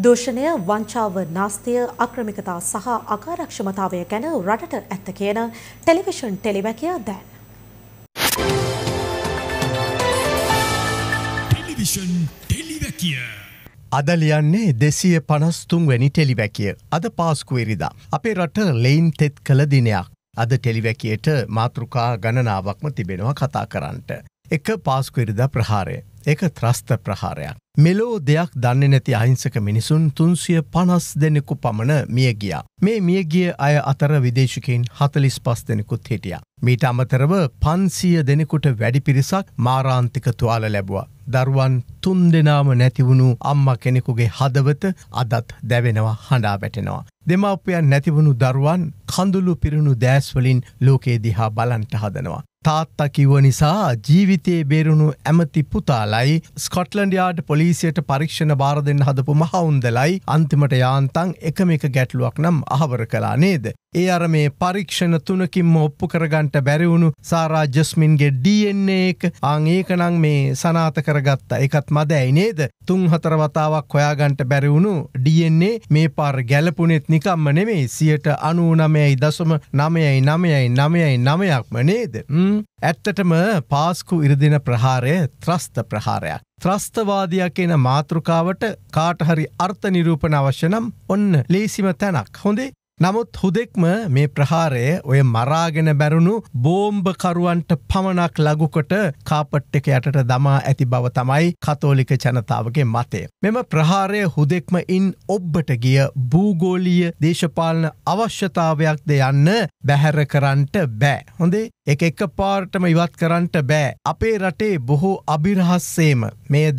දූෂණය, වංචාව, නාස්තිය, අක්‍රමිකතා සහ අකාර්යක්ෂමතාවය ගැන රටට ඇත්ත කියන ටෙලිවිෂන් ටෙලිවැකිය දැන්. ටෙලිවිෂන් ටෙලිවැකිය අද ලියන්නේ දෙසිය පනස්තුන් වැනි ටෙලිවැකිය අද පාස්කුවෙරිදා. අපේ රට ලෙයින් තෙත් කළ දිනයක්. අද ටෙලිවැකියට මාතෘකා ගණනාවක්ම තිබෙනවා කතා කරන්නට. එක පාස්කුවෙරිදා ප්‍රහාරය. එක ත්‍රස්ත ප්‍රහාරයක්. මෙලෝ දෙයක් දන්න නැති අහිංසක මිනිසුන් තුන්සිය පනස් දෙනෙකු පමණ මිය ගියා. මේ මියගිය අය අතර විදේශිකින් හතලිස් පස් දෙනෙකුත් හිටිය. මීට අමතරව පන්සිය දෙනෙකුට වැඩි පිරිසක් මාරාන්තික තුවාල ලැබවා. දරුවන් තුන් දෙනාම නැතිවුණු අම්ම කෙනෙකුගේ හදවත අදත් දැවෙනවා හඬා වැටෙනවා. දෙමාපියන් නැතිවුණු දරුවන් කඳුළු පිරුණු දෑස්වලින් ලෝකේ දිහා බලන්ට හදනවා. තාත්තා කිව නිසා ජීවිතයේ බේරුණු ඇමති පුතාලයි ස්කොට්ලන්ඩ යාඩ් පොලිසියට පරීක්ෂණ බාර දෙන්න හදපු මහවුන්දලයි අන්තිමට යාන්තන් එකම එක ගැටලුවක් නම් අහවර කලා නේද. ඒ අර මේ පරීක්ෂණ තුනකින්ම ඔප්පු කරගන්ට බැරිවුණු සාරා ජස්මින්ගේ ඩන්නේ එක ආං ඒකනං මේ සනාත කරගත්තා එකත් මද ඇයි නේද තුන් හතර වතාවක් හොයාගන්ට බැරිවුණු ඩන්නේ මේ පාර ගැලපුනෙත් නිකම්ම නෙමේ සියට අනුනමයයි දසම නමයයි නමයයි නමයයි නමයක්ම නේද ම්. ඇත්තටම පාස්කු ඉරිදින ප්‍රහාරය ත්‍රස්ත ප්‍රහාරයක්. ත්‍රස්තවාදයා කියන මාතෘකාවට කාටහරි අර්ථ නිරූපණ අවශ්‍යනම් ඔන්න ලේසිම තැනක් හොඳේ නමුත් හුදෙක්ම මේ ප්‍රහාරය ඔය මරාගෙන බැරුණු බෝම්භකරුවන්ට පමණක් ලගුකොට කාපට් එක යටට දමා ඇති බව තමයි කතෝලික ජනතාවගේ මතේ. මෙම ප්‍රහාරය හුදෙක්ම ඉන් ඔබ්බට ගිය භූගෝලීය දේශපාලන අවශ්‍යතාවයක්ද යන්න බැහැර කරන්නට බෑ. හොඳේ එක එක පාර්ටම ඉවත් කරන්නට බෑ. අපේ රටේ බොහෝ අභිරහස්සේම මේද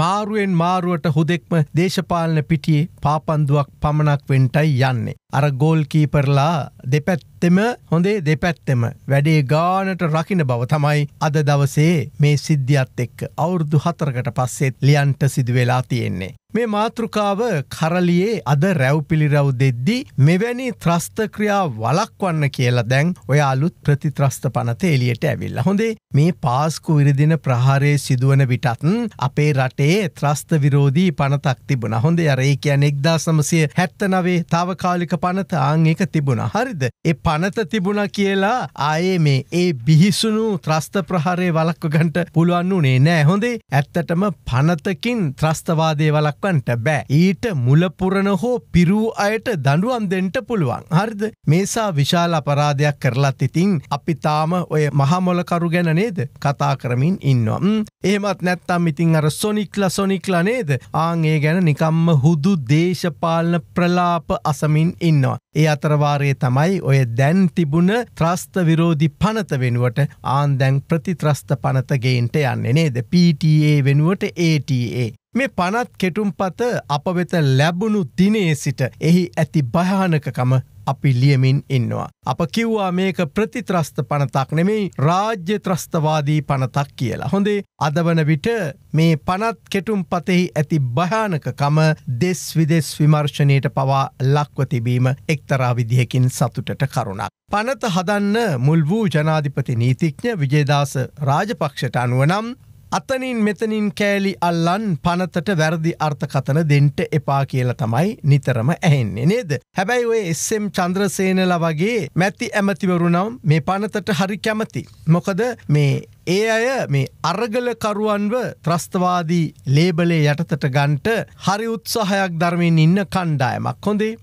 මාරුවෙන් මාරුවට හුදෙක්ම දේශපාලන පිටියේ පාපන්දුවක් පමණක් වෙන්ටයි යන්නේ. අර ගෝල් කීපරලා දෙපැත්තෙම හොඳේ දෙපැත්තෙම වැඩේ ගානට රකින බව තමයි අද දවසේ මේ සිද්ධියත් එක්ක අවුරුදු හතරකට පස්සෙත් ලියන්ට සිදුවෙලා තියෙන්නේ. මේ මාතෘකාව කරලියේ අද රැව්පිළිරව් දෙද්දි මෙවැනි ත්‍රස්තක්‍රියා වලක්වන්න කියලා දැන් ඔය අලුත් ප්‍රතිත්‍රස්ත පනත එලියට ඇවිල්ල. හොඳේ මේ පාස්කු විරදින ප්‍රහාරය සිදුවන විටත්න් අපේ රටේ ත්‍රස්ත විරෝධී පනතක් තිබුණ හොඳ අරේ කියැන එක්දා සමසය හැත්ත නවේ තාවකාලික පනත ආංක තිබුණ හරිද. එ පනත තිබුණ කියලා ආයේ මේ ඒ බිහිසුණු ත්‍රස්ත ප්‍රහාරය වලක්ව ගන්ට පුළුවන් වුනේ නෑ හොඳේ ඇත්තටම පනතකින් ත්‍රස්තවාදය වලක් දක්වන්ට බෑ. ඊට මුලපුරණ හෝ පිරූ අයට දඩුවම් දෙන්ට පුළුවන්. හරිද මේසා විශාල අපරාධයක් කරලත් ඉතින් අපි තාම ඔය මහමොලකරු ගැන නේද කතා කරමින් ඉන්නවා. එහෙමත් නැත්තම් ඉතින් අර සොනික්ල සොනික්ල නේද ආං ඒ ගැන නිකම්ම හුදු දේශපාලන ප්‍රලාප අසමින් ඉන්නවා. ඒ අතරවාරයේ තමයි ඔය දැන් තිබුණ ත්‍රස්ත විරෝධි පනත වෙනුවට ආන්දැන් ප්‍රතිත්‍රස්ත පනතගේන්ට යන්නේ නේද PTA වෙනුවට ATA මේ පනත් කෙටුම්පත අප වෙත ලැබුණු දිනේ සිට එහි ඇති භයානකකම අපි ලියමින් ඉන්නවා. අප කිව්වා මේක ප්‍රතිත්‍රස්ත පනතක් නෙමෙයි රාජ්‍ය ත්‍රස්තවාදී පනතක් කියලා. හොඳේ අදවන විට මේ පනත් කෙටුම් පතෙහි ඇති භයානකකම දෙස් විදෙස් විමර්ශනයට පවා ලක්ව තිබීම එක්තරා විදිහකින් සතුටට කරුණක්. පනත හදන්න මුල් වූ ජනාධිපති නීතිඥ විජේදාස රාජපක්ෂට අනුවනම් අතනින් මෙතනින් කෑලි අල්ලන් පනතට වැරදි අර්ථකතන දෙන්ට එපා කියල තමයි නිතරම ඇහෙන්නේ නේද. හැබැයි ඔය එස්සම් චන්ද්‍රසේනල වගේ මැති ඇමතිවරුනම් මේ පනතට හරි කැමති. මොකද මේ ඒ අය මේ අරගලකරුවන්ව ත්‍රස්තවාදී ලේබලේ යටතට ගන්ට හරි උත්සාහයක් ධර්මයෙන් ඉන්න කණ්ඩායමක් හොඳේ.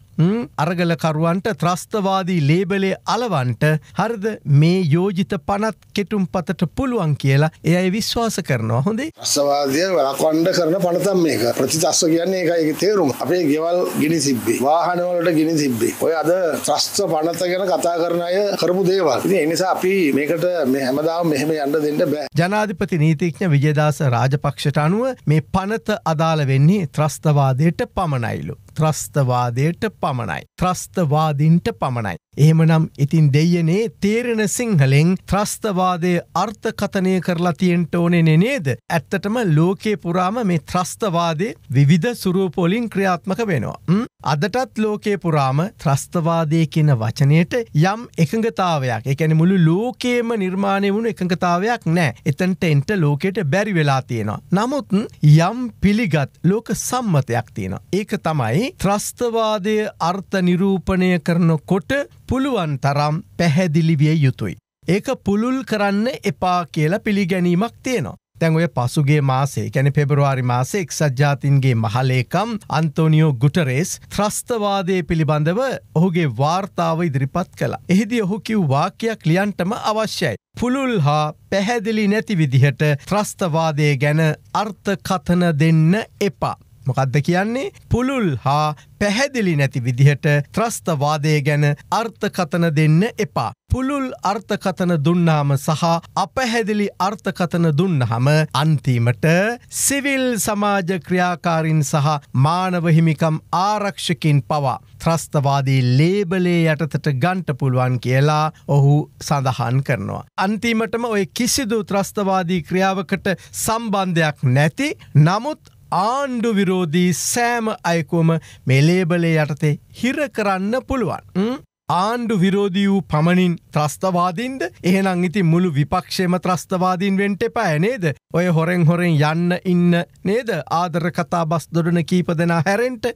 අරගලකරුවන්ට ත්‍රස්තවාදී ලේබලේ අලවන්ට හරද මේ යෝජිත පනත් කෙටුම් පතට පුළුවන් කියලා එය විශ්වාස කරනවා හොඳේ අස්වාදය වලකොන්ඩ කරන පනතම් මේක ප්‍රතිතස්ස කියන්නේ එකයි තේරුම් අපේ ගෙවල් ගිනි සිබ්බේ වාහනවලට ගිනි සිබ්බේ ඔය අද ත්‍රස්ත පනත ගැන කතා කරන අය කරපු දේවල් එනිසා අපි මේකට මේ හැමදාම මෙහෙම යන්න දෙන්න බෑ ජනාධිපති නීතිඥ විජදාස රාජපක්ෂට අනුව මේ පනත අදාළ වෙන්නේ ත්‍රස්තවාදයට පමණයිලු ත්‍රස්තවාදයට පමණයි. ත්‍රස්තවාදින්ට පමණයි. එහෙමනම් ඉතින් දෙයනේ තේරෙන සිංහලෙන් ත්‍රස්තවාදය අර්ථකථනය කරලා තියෙන්ට ඕනෙනෙ නේද. ඇත්තටම ලෝකේ පුරාම මේ ත්‍රස්තවාදේ විවිධ සුරූපොලින් ක්‍රියාත්මක වෙනවා. අදටත් ලෝකේ පුරාම ත්‍රස්තවාදය කියන වචනයට යම් එකඟතාවයක් එකැන මුළු ලෝකේම නිර්මාණය වුණු එකඟතාවයක් නෑ එතන්ට එන්ට ලෝකෙට බැරි වෙලා තියෙනවා. නමුත් යම් පිළිගත් ලෝක සම්මතයක් තියෙන. ඒක තමයි ත්‍රස්තවාදය අර්ථ නිරූපණය කරන කොට පුළුවන් තරම් පැහැදිලිවිය යුතුයි. ඒක පුළුල් කරන්න එපා කියලා පිළිගැනීමක් තියෙනවා. තැන් ඔය පසුගේ මාසේ ගැන පෙබරවාරි මාසේ එක්සත්ජාතින්ගේ මහලේකම් අන්තෝනිියෝ ගුටරේස් ත්‍රස්තවාදය පිළිබඳව ඔහුගේ වාර්තාව ඉදිරිපත් කළ. එහිදි ඔහු කිව් වාකයක් ලියන්ටම අවශ්‍යයි. පුළුල් හා පැහැදිලි නැති විදිහට ත්‍රස්තවාදය ගැන අර්ථකථන දෙන්න එපා. මොකක්ද කියන්නේ පුළුල් හා පැහැදිලි නැති විදිහට ත්‍රස්තවාදය ගැන අර්ථකතන දෙන්න එපා. පුළුල් අර්ථකතන දුන්නාම සහ අපැහැදිලි අර්ථකතන දුන්නහම අන්තිමට සිවිල් සමාජ ක්‍රියාකාරින් සහ මානවහිමිකම් ආරක්ෂකින් පවා. ත්‍රස්තවාදී ලේබලේ යටතට ගන්ට පුළුවන් කියලා ඔහු සඳහන් කරනවා. අන්තිමටම ඔය කිසිදු ත්‍රස්තවාදී ක්‍රියාවකට සම්බන්ධයක් නැති නමුත් ආණ්ඩු විරෝධී සෑම අයකුවම මෙලේබලේ යටතේ හිර කරන්න පුළුවන්. ආණ්ඩු විරෝධී වූ පමණින් ත්‍රස්තවාදීන්ද එහෙනම් ඉති මුළු විපක්ෂයම ත්‍රස්තවාදීන් වෙන්ට එපෑ නේද ඔය හොරෙන් හොරෙන් යන්න ඉන්න නේද ආදර කතා බස් දොඩන කීප දෙෙන හැරෙන්ට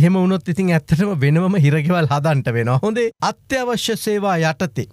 එහෙම උනොත් ඉතින් ඇත්තටම වෙනවම හිරගෙවල් හදන්ට වෙන හොඳේ අත්‍යවශ්‍ය සේවා යටතේ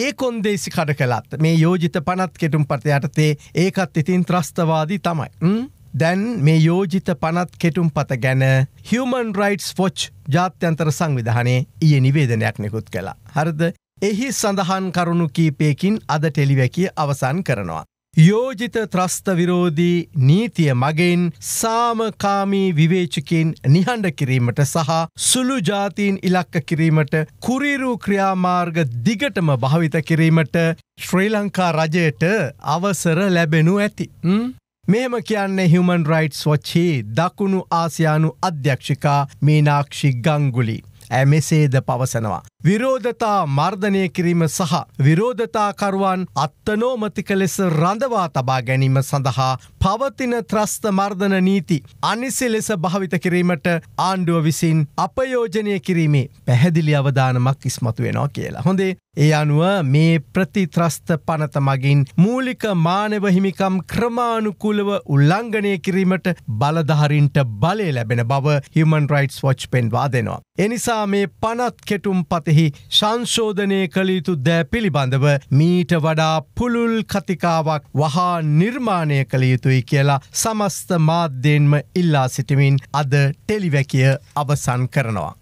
ඒ කොන්දේසි කඩ කළත් මේ යෝජිත පනත් කෙටුම් පට යටතේ ඒකත් ඉතින් ත්‍රස්තවාදී තමයි. දැන් මේ යෝජිත පනත් කෙටුම් පත ගැන හමන් රයිටස් ෆොච් ජාත්‍යන්තර සංවිධානයේ ඊය නිවේදනයක් නිකුත් කලා. හරද එහි සඳහන් කරුණු කීපයකින් අද ටෙලිවැකිය අවසන් කරනවා. යෝජිත ත්‍රස්ත විරෝධී නීතිය මගෙන් සාමකාමී විවේචකින් නිහඬ කිරීමට සහ සුළු ජාතීන් ඉලක්ක කිරීමට කුරිරු ක්‍රියාමාර්ග දිගටම භාවිත කිරීමට ශ්‍රී ලංකා රජයට අවසර ලැබෙනු ඇති. මෙහෙම කියන්නේ හිමන් රයිට්ස් වොච්චේ දකුණු ආසියානු අධ්‍යක්ෂිකා මීනාක්ෂි ගංගුලි. ඇමෙසේද පවසනවා. විරෝධතා මර්ධනය කිරීම සහ විරෝධතාකරුවන් අත්තනෝමතික ලෙස රඳවා තබා ගැනීම සඳහා පවතින ත්‍රස්ත මර්ධන නීති අනිසි ලෙස භාවිත කිරීමට ආණ්ඩුව විසින් අපයෝජනය කිරීමේ පැහැදිලි අවධානමක් ඉස්මතු වෙනවා කියලා. හොඳේ ඒ අනුව මේ ප්‍රතිත්‍රස්ත පනත මගින් මූලික මානව හිමිකම් ක්‍රමානුකූලව උල්ලංඝනය කිරීමට බලධහරින්ට බලය ලැබෙන බව හිමන් රයිටස් වොච් පෙන්වා දෙනවා. එනිසා මේ පනත් කෙටුම් පතෙහි සංශෝධනය කළයුතු දෑ පිළිබඳව මීට වඩා පුළුල් කතිකාවක් වහා නිර්මාණය කළයුතුයි කියලා සමස්ත මාධ්‍යෙන්ම ඉල්ලා සිටිමින් අද ටෙලිවැකිය අවසන් කරනවා.